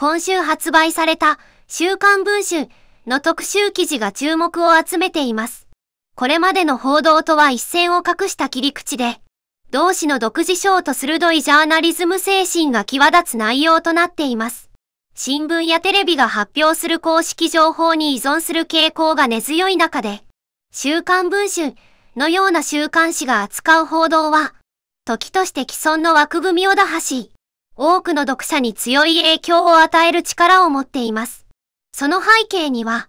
今週発売された週刊文春の特集記事が注目を集めています。これまでの報道とは一線を画した切り口で、同志の独自賞と鋭いジャーナリズム精神が際立つ内容となっています。新聞やテレビが発表する公式情報に依存する傾向が根強い中で、週刊文春のような週刊誌が扱う報道は、時として既存の枠組みを打破し、多くの読者に強い影響を与える力を持っています。その背景には、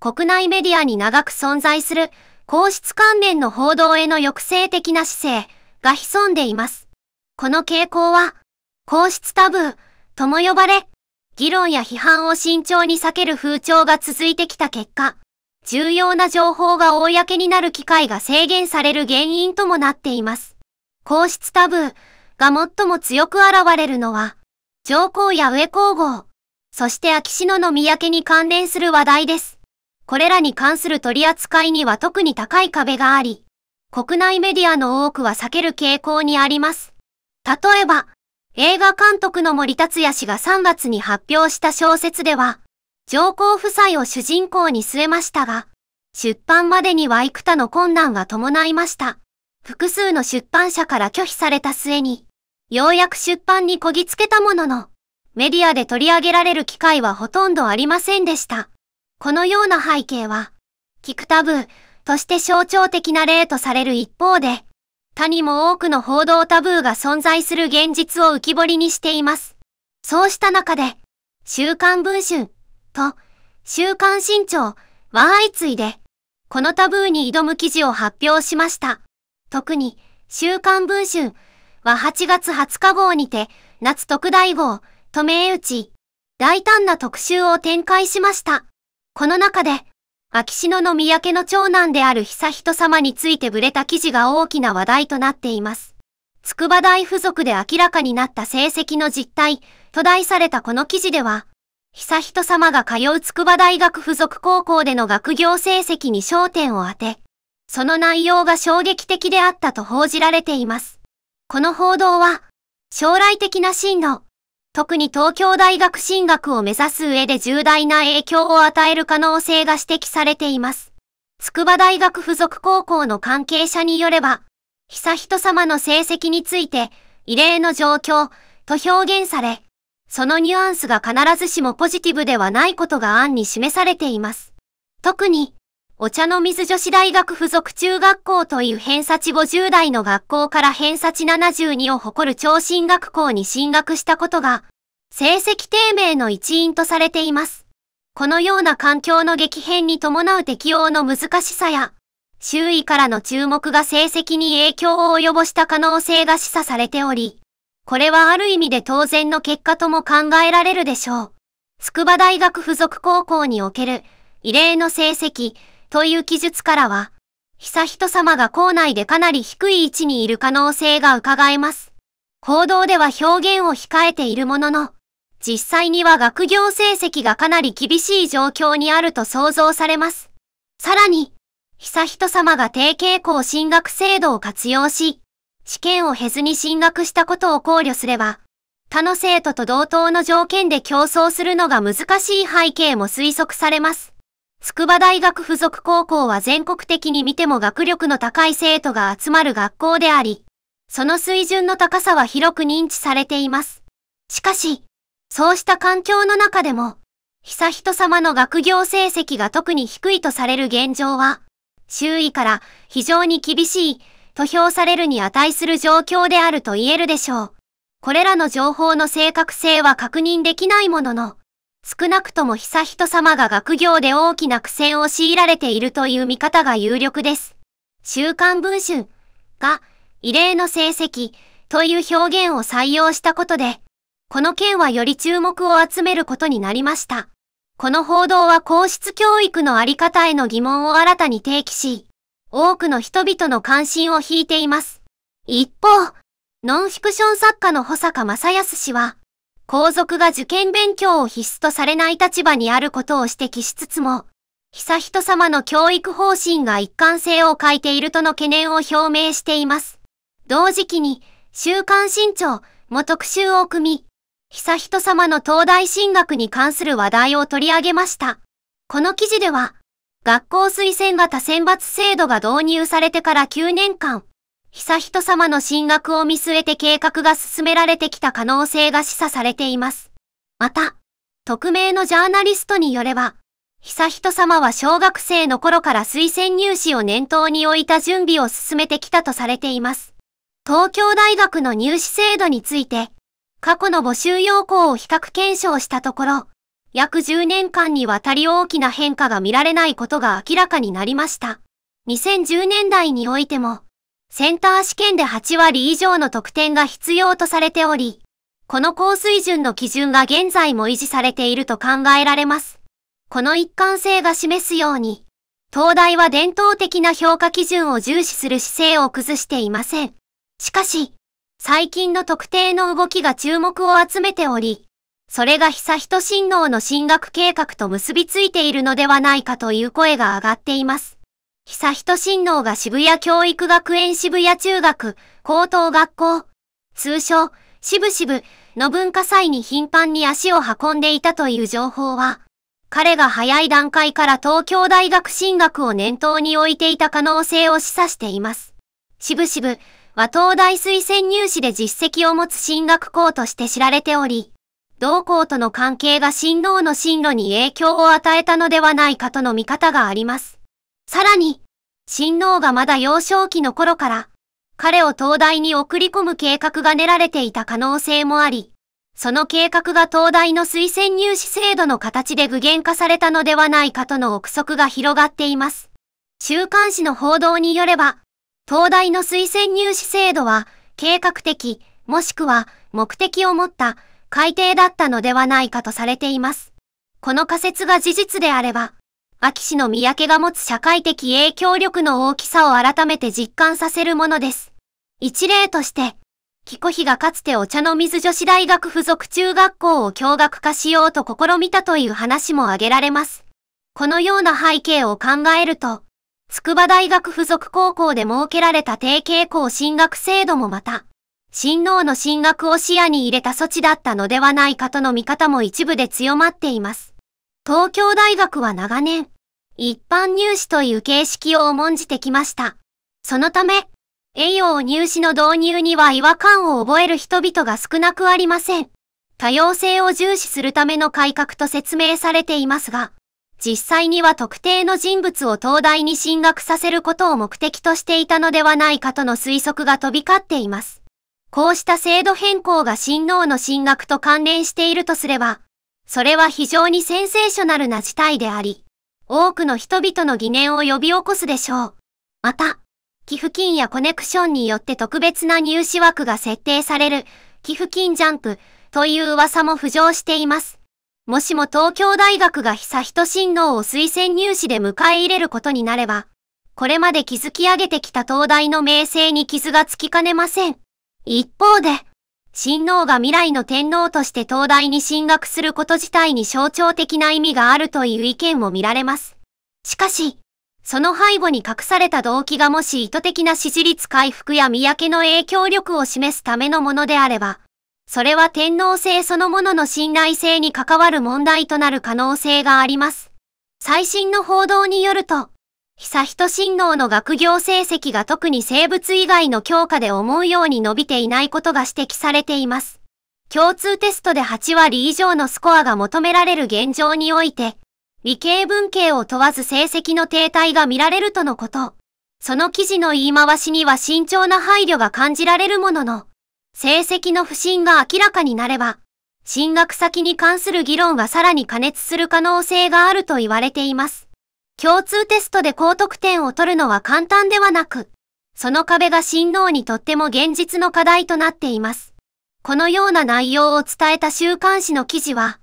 国内メディアに長く存在する皇室関連の報道への抑制的な姿勢が潜んでいます。この傾向は、皇室タブーとも呼ばれ、議論や批判を慎重に避ける風潮が続いてきた結果、重要な情報が公になる機会が制限される原因ともなっています。皇室タブーが最も強く現れるのは、上皇や上皇后、そして秋篠宮家に関連する話題です。これらに関する取り扱いには特に高い壁があり、国内メディアの多くは避ける傾向にあります。例えば、映画監督の森達也氏が3月に発表した小説では、上皇夫妻を主人公に据えましたが、出版までには幾多の困難が伴いました。複数の出版社から拒否された末に、ようやく出版にこぎつけたものの、メディアで取り上げられる機会はほとんどありませんでした。このような背景は、聞くタブーとして象徴的な例とされる一方で、他にも多くの報道タブーが存在する現実を浮き彫りにしています。そうした中で、週刊文春と週刊新潮は相次いで、このタブーに挑む記事を発表しました。特に、週刊文春は8月20日号にて、夏特大号、止め打ち、大胆な特集を展開しました。この中で、秋篠の三宅の長男である久人様についてぶれた記事が大きな話題となっています。筑波大附属で明らかになった成績の実態と題されたこの記事では、悠仁様が通う筑波大学附属高校での学業成績に焦点を当て、その内容が衝撃的であったと報じられています。この報道は、将来的な進路、特に東京大学進学を目指す上で重大な影響を与える可能性が指摘されています。筑波大学附属高校の関係者によれば、悠仁さまの成績について、異例の状況、と表現され、そのニュアンスが必ずしもポジティブではないことが案に示されています。特に、お茶の水女子大学附属中学校という偏差値50代の学校から偏差値72を誇る超進学校に進学したことが、成績低迷の一因とされています。このような環境の激変に伴う適応の難しさや、周囲からの注目が成績に影響を及ぼした可能性が示唆されており、これはある意味で当然の結果とも考えられるでしょう。筑波大学附属高校における、異例の成績、という記述からは、悠仁さまが校内でかなり低い位置にいる可能性が伺えます。行動では表現を控えているものの、実際には学業成績がかなり厳しい状況にあると想像されます。さらに、悠仁さまが低傾向進学制度を活用し、試験を経ずに進学したことを考慮すれば、他の生徒と同等の条件で競争するのが難しい背景も推測されます。筑波大学附属高校は全国的に見ても学力の高い生徒が集まる学校であり、その水準の高さは広く認知されています。しかし、そうした環境の中でも、悠仁さまの学業成績が特に低いとされる現状は、周囲から非常に厳しいと評されるに値する状況であると言えるでしょう。これらの情報の正確性は確認できないものの、少なくとも悠人様が学業で大きな苦戦を強いられているという見方が有力です。週刊文春が異例の成績という表現を採用したことで、この件はより注目を集めることになりました。この報道は皇室教育のあり方への疑問を新たに提起し、多くの人々の関心を引いています。一方、ノンフィクション作家の保坂正康氏は、皇族が受験勉強を必須とされない立場にあることを指摘しつつも、悠仁さまの教育方針が一貫性を欠いているとの懸念を表明しています。同時期に、週刊新潮も特集を組み、悠仁さまの東大進学に関する話題を取り上げました。この記事では、学校推薦型選抜制度が導入されてから9年間、悠仁さまの進学を見据えて計画が進められてきた可能性が示唆されています。また、匿名のジャーナリストによれば、悠仁さまは小学生の頃から推薦入試を念頭に置いた準備を進めてきたとされています。東京大学の入試制度について、過去の募集要項を比較検証したところ、約10年間にわたり大きな変化が見られないことが明らかになりました。2010年代においても、センター試験で8割以上の得点が必要とされており、この高水準の基準が現在も維持されていると考えられます。この一貫性が示すように、東大は伝統的な評価基準を重視する姿勢を崩していません。しかし、最近の特定の動きが注目を集めており、それが久人新能の進学計画と結びついているのではないかという声が上がっています。久人新郎が渋谷教育学園渋谷中学高等学校、通称、渋々の文化祭に頻繁に足を運んでいたという情報は、彼が早い段階から東京大学進学を念頭に置いていた可能性を示唆しています。渋々は東大推薦入試で実績を持つ進学校として知られており、同校との関係が新郎の進路に影響を与えたのではないかとの見方があります。さらに、親王がまだ幼少期の頃から、彼を東大に送り込む計画が練られていた可能性もあり、その計画が東大の推薦入試制度の形で具現化されたのではないかとの憶測が広がっています。週刊誌の報道によれば、東大の推薦入試制度は、計画的、もしくは目的を持った改定だったのではないかとされています。この仮説が事実であれば、秋氏の三宅が持つ社会的影響力の大きさを改めて実感させるものです。一例として、キコヒがかつてお茶の水女子大学附属中学校を共学化しようと試みたという話も挙げられます。このような背景を考えると、筑波大学附属高校で設けられた定型校進学制度もまた、新能の進学を視野に入れた措置だったのではないかとの見方も一部で強まっています。東京大学は長年、一般入試という形式を重んじてきました。そのため、栄養入試の導入には違和感を覚える人々が少なくありません。多様性を重視するための改革と説明されていますが、実際には特定の人物を東大に進学させることを目的としていたのではないかとの推測が飛び交っています。こうした制度変更が親王の進学と関連しているとすれば、それは非常にセンセーショナルな事態であり、多くの人々の疑念を呼び起こすでしょう。また、寄付金やコネクションによって特別な入試枠が設定される、寄付金ジャンプという噂も浮上しています。もしも東京大学が久人親王を推薦入試で迎え入れることになれば、これまで築き上げてきた東大の名声に傷がつきかねません。一方で、親王が未来の天皇として東大に進学すること自体に象徴的な意味があるという意見も見られます。しかし、その背後に隠された動機がもし意図的な支持率回復や三宅の影響力を示すためのものであれば、それは天皇制そのものの信頼性に関わる問題となる可能性があります。最新の報道によると、久人信号の学業成績が特に生物以外の教科で思うように伸びていないことが指摘されています。共通テストで8割以上のスコアが求められる現状において、理系文系を問わず成績の停滞が見られるとのこと。その記事の言い回しには慎重な配慮が感じられるものの、成績の不振が明らかになれば、進学先に関する議論がさらに加熱する可能性があると言われています。共通テストで高得点を取るのは簡単ではなく、その壁が新郎にとっても現実の課題となっています。このような内容を伝えた週刊誌の記事は、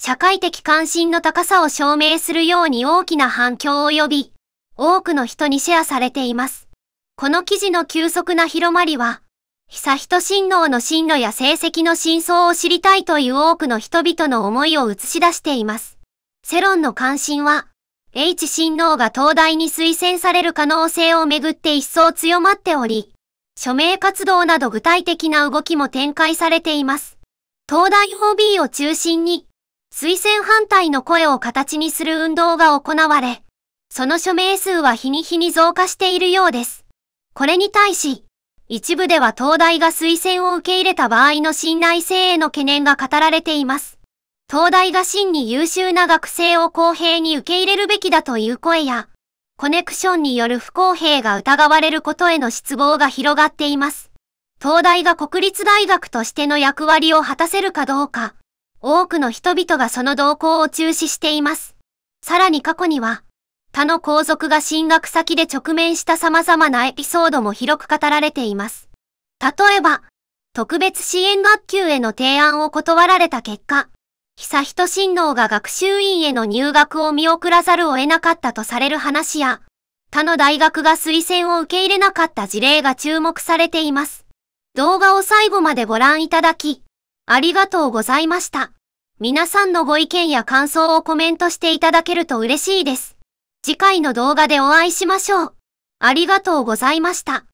社会的関心の高さを証明するように大きな反響を呼び、多くの人にシェアされています。この記事の急速な広まりは、悠仁親王の進路や成績の真相を知りたいという多くの人々の思いを映し出しています。世論の関心は、H 親王が東大に推薦される可能性をめぐって一層強まっており、署名活動など具体的な動きも展開されています。東大 OB を中心に、推薦反対の声を形にする運動が行われ、その署名数は日に日に増加しているようです。これに対し、一部では東大が推薦を受け入れた場合の信頼性への懸念が語られています。東大が真に優秀な学生を公平に受け入れるべきだという声や、コネクションによる不公平が疑われることへの失望が広がっています。東大が国立大学としての役割を果たせるかどうか、多くの人々がその動向を中止しています。さらに過去には、他の皇族が進学先で直面した様々なエピソードも広く語られています。例えば、特別支援学級への提案を断られた結果、悠仁親王が学習院への入学を見送らざるを得なかったとされる話や、他の大学が推薦を受け入れなかった事例が注目されています。動画を最後までご覧いただき、ありがとうございました。皆さんのご意見や感想をコメントしていただけると嬉しいです。次回の動画でお会いしましょう。ありがとうございました。